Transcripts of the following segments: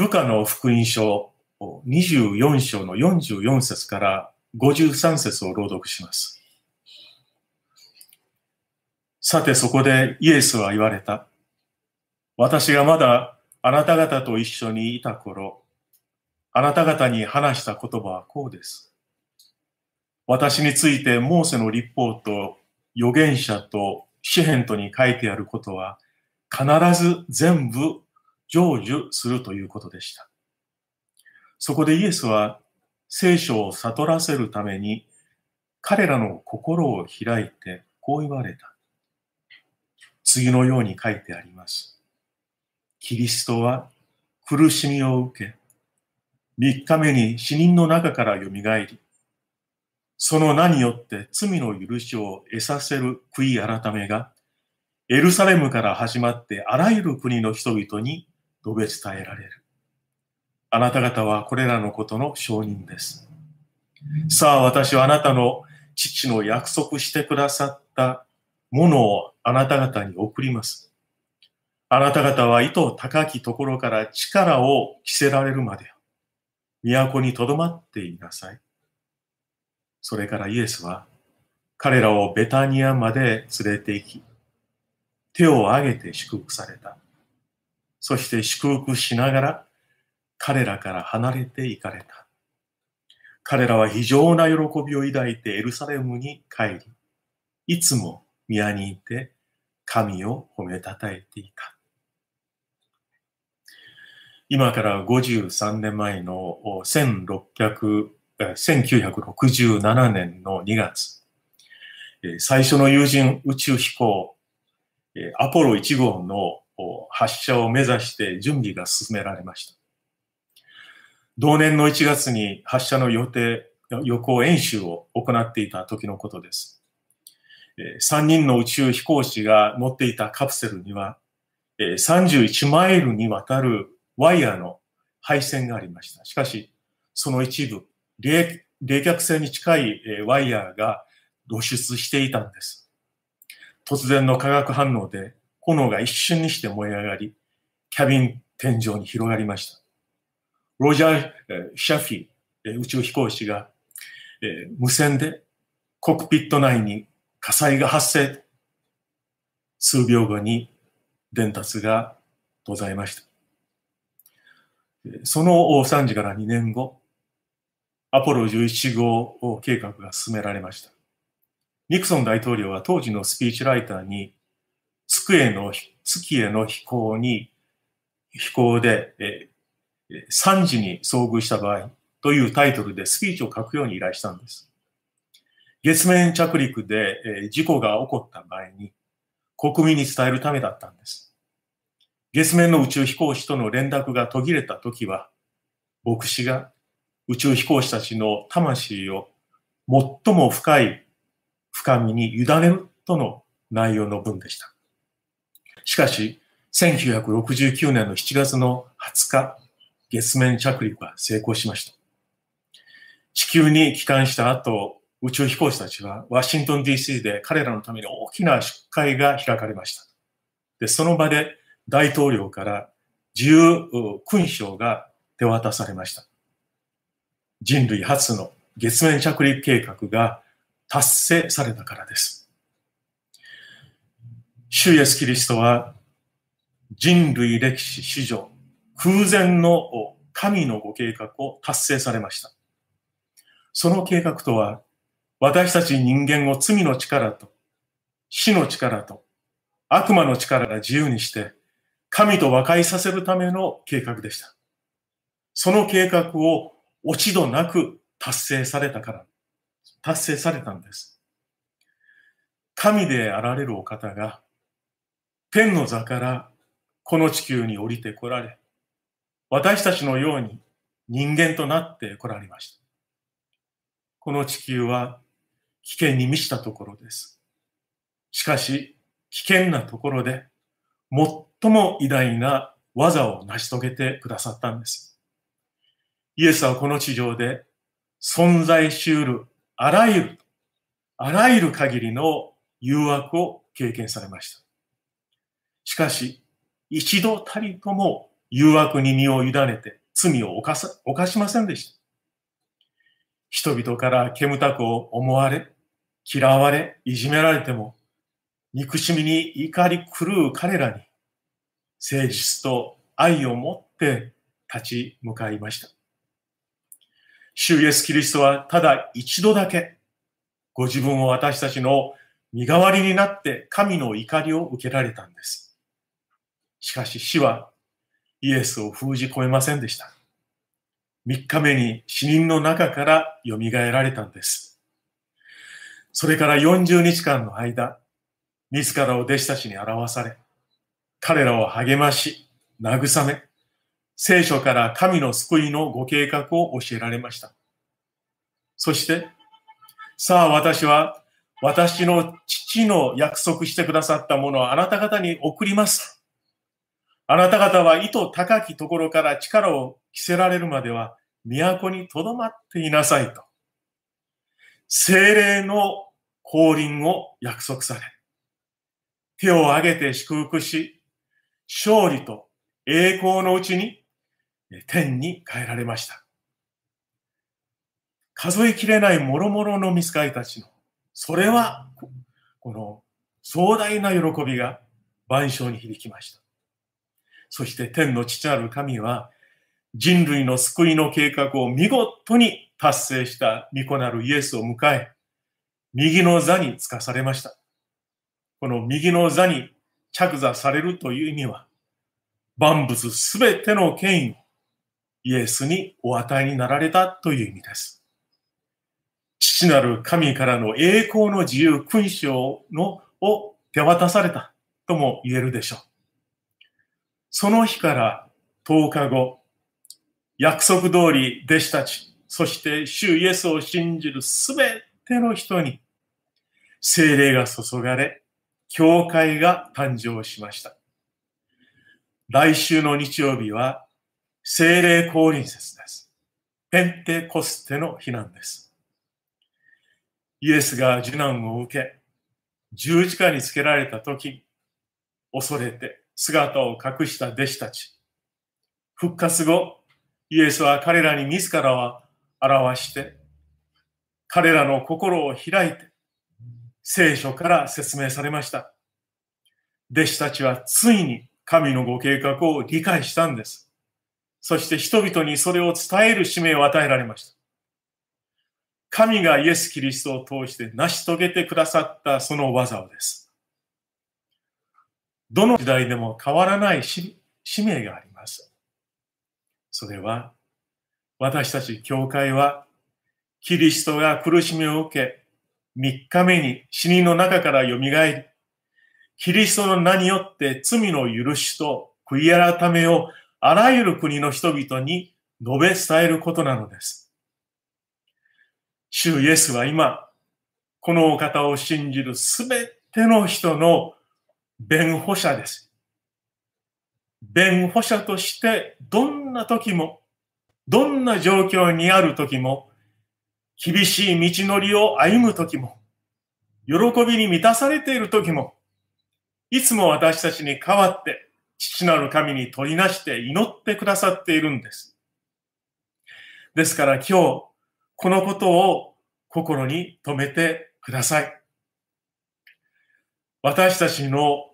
ルカの福音書24章の44節から53節を朗読します。さてそこでイエスは言われた。私がまだあなた方と一緒にいた頃、あなた方に話した言葉はこうです。私についてモーセの立法と預言者と詩篇とに書いてあることは必ず全部成就するということでした。そこでイエスは聖書を悟らせるために彼らの心を開いてこう言われた。次のように書いてあります。キリストは苦しみを受け、3日目に死人の中から蘇り、その名によって罪の許しを得させる悔い改めが、エルサレムから始まってあらゆる国の人々に述べ伝えられる。あなた方はこれらのことの証人です。さあ、私はあなたの父の約束してくださったものをあなた方に送ります。あなた方は図高きところから力を着せられるまで、都に留まっていなさい。それからイエスは彼らをベタニアまで連れて行き、手を挙げて祝福された。そして祝福しながら彼らから離れていかれた。彼らは非常な喜びを抱いてエルサレムに帰り、いつも宮にいて神を褒めたたえていた。今から53年前の1 9 6 7年の2月、最初の友人宇宙飛行、アポロ1号の発射を目指して準備が進められました。同年の1月に発射の予定、予行演習を行っていた時のことです。3人の宇宙飛行士が乗っていたカプセルには、31マイルにわたるワイヤーの配線がありました。しかし、その一部、冷却性に近いワイヤーが露出していたんです。突然の化学反応で炎が一瞬にして燃え上がり、キャビン天井に広がりました。ロジャー・シャフィー宇宙飛行士が無線でコックピット内に火災が発生。数秒後に伝達がございました。その惨事から2年後、アポロ11号計画が進められました。ニクソン大統領は当時のスピーチライターに月への、月への飛行に、飛行で、えー、3時に遭遇した場合というタイトルでスピーチを書くように依頼したんです。月面着陸で、えー、事故が起こった場合に、国民に伝えるためだったんです。月面の宇宙飛行士との連絡が途切れた時は、牧師が宇宙飛行士たちの魂を最も深い深みに委ねるとの内容の文でした。しかし、1969年の7月の20日、月面着陸は成功しました。地球に帰還した後、宇宙飛行士たちはワシントン DC で彼らのために大きな出会が開かれました。で、その場で大統領から自由勲章が手渡されました。人類初の月面着陸計画が達成されたからです。主イエス・キリストは人類歴史史上空前の神のご計画を達成されました。その計画とは私たち人間を罪の力と死の力と悪魔の力が自由にして神と和解させるための計画でした。その計画を落ち度なく達成されたから、達成されたんです。神であられるお方が天の座からこの地球に降りてこられ、私たちのように人間となってこられました。この地球は危険に満ちたところです。しかし、危険なところで、最も偉大な技を成し遂げてくださったんです。イエスはこの地上で存在し得るあらゆる、あらゆる限りの誘惑を経験されました。しかし、一度たりとも誘惑に身を委ねて罪を犯す犯しませんでした。人々から煙たく思われ、嫌われ、いじめられても、憎しみに怒り狂う彼らに、誠実と愛を持って立ち向かいました。主イエス・キリストはただ一度だけ、ご自分を私たちの身代わりになって神の怒りを受けられたんです。しかし死はイエスを封じ込めませんでした。3日目に死人の中から蘇られたんです。それから40日間の間、自らを弟子たちに表され、彼らを励まし、慰め、聖書から神の救いのご計画を教えられました。そして、さあ私は私の父の約束してくださったものをあなた方に送ります。あなた方は意図高きところから力を着せられるまでは都に留まっていなさいと。精霊の降臨を約束され、手を挙げて祝福し、勝利と栄光のうちに天に変えられました。数えきれない諸々の見つかりたちの、それは、この壮大な喜びが万象に響きました。そして天の父なる神は、人類の救いの計画を見事に達成した御子なるイエスを迎え、右の座につかされました。この右の座に着座されるという意味は、万物すべての権威をイエスにお与えになられたという意味です。父なる神からの栄光の自由勲章のを手渡されたとも言えるでしょう。その日から10日後、約束通り弟子たち、そして主イエスを信じるすべての人に、精霊が注がれ、教会が誕生しました。来週の日曜日は、精霊降臨節です。ペンテコステの日なんです。イエスが受難を受け、十字架につけられた時、恐れて姿を隠した弟子たち。復活後、イエスは彼らに自らは表して、彼らの心を開いて、聖書から説明されました。弟子たちはついに神のご計画を理解したんです。そして人々にそれを伝える使命を与えられました。神がイエス・キリストを通して成し遂げてくださったその技をです。どの時代でも変わらない使命があります。それは、私たち教会は、キリストが苦しみを受け、3日目に死人の中から蘇り、キリストの名によって罪の許しと悔い改めをあらゆる国の人々に述べ伝えることなのです。主イエスは今、このお方を信じるすべての人の弁護者です。弁護者としてどんな時も、どんな状況にある時も、厳しい道のりを歩む時も、喜びに満たされている時も、いつも私たちに代わって、父なる神に取りなして祈ってくださっているんです。ですから今日、このことを心に留めてください。私たちの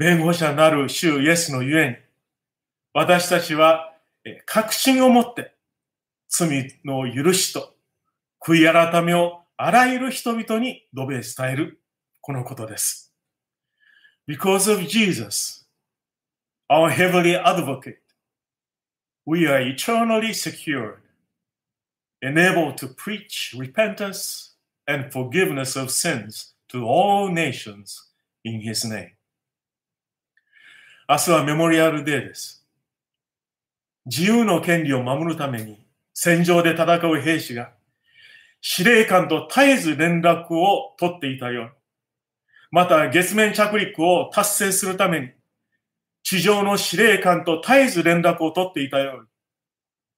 弁護者なる主イエスのゆえに、私たちは確信を持って、罪の許しと悔い改めをあらゆる人々に述べ伝える、このことです。Because of Jesus, our heavenly advocate, we are eternally secured n able to preach repentance and forgiveness of sins to all nations in his name. 明日はメモリアルデーです。自由の権利を守るために戦場で戦う兵士が司令官と絶えず連絡を取っていたように、また月面着陸を達成するために地上の司令官と絶えず連絡を取っていたように、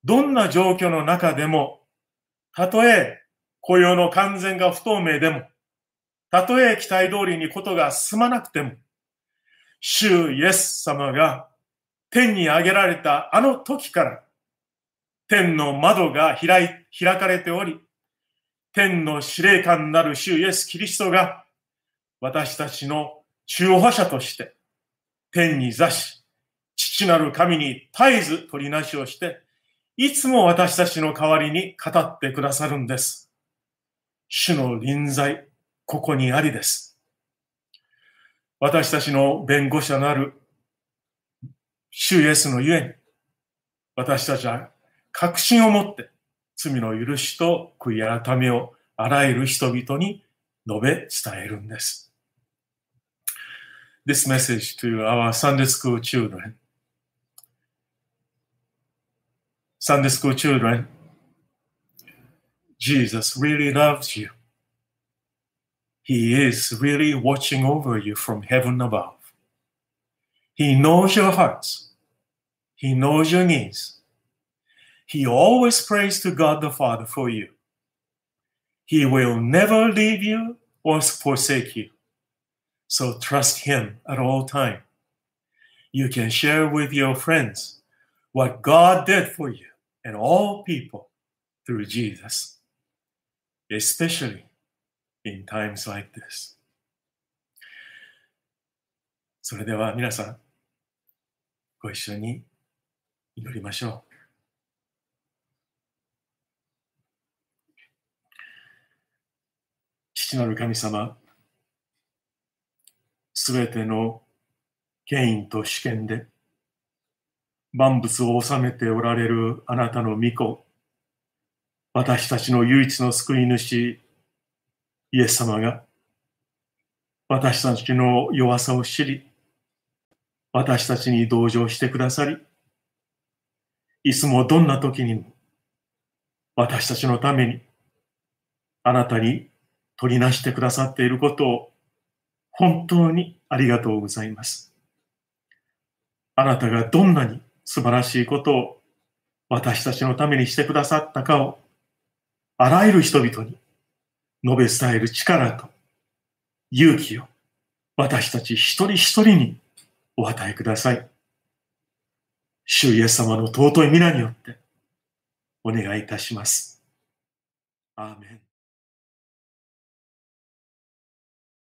どんな状況の中でも、たとえ雇用の完全が不透明でも、たとえ期待通りにことが進まなくても、主イエス様が天に上げられたあの時から、天の窓が開い開かれており、天の司令官なる主イエス・キリストが、私たちの中保者として、天に座し、父なる神に絶えず取りなしをして、いつも私たちの代わりに語ってくださるんです。主の臨在、ここにありです。私たちの弁護者なる主イエスのゆえに、私たちは確信を持って罪の許しと悔い改めをあらゆる人々に述べ伝えるんです。This message to our Sunday school children. Sunday school children, Jesus really loves you. He is really watching over you from heaven above. He knows your hearts. He knows your needs. He always prays to God the Father for you. He will never leave you or forsake you. So trust Him at all times. You can share with your friends what God did for you and all people through Jesus, especially in times like this. それでは皆さん、ご一緒に祈りましょう。父なる神様、すべての権威と主権で、万物を治めておられるあなたの御子、私たちの唯一の救い主、イエス様が私たちの弱さを知り、私たちに同情してくださり、いつもどんな時にも私たちのためにあなたに取りなしてくださっていることを本当にありがとうございます。あなたがどんなに素晴らしいことを私たちのためにしてくださったかをあらゆる人々に述べ伝える力と勇気を私たち一人一人にお与えください。主イエス様の尊い皆によってお願いいたします。アーメン。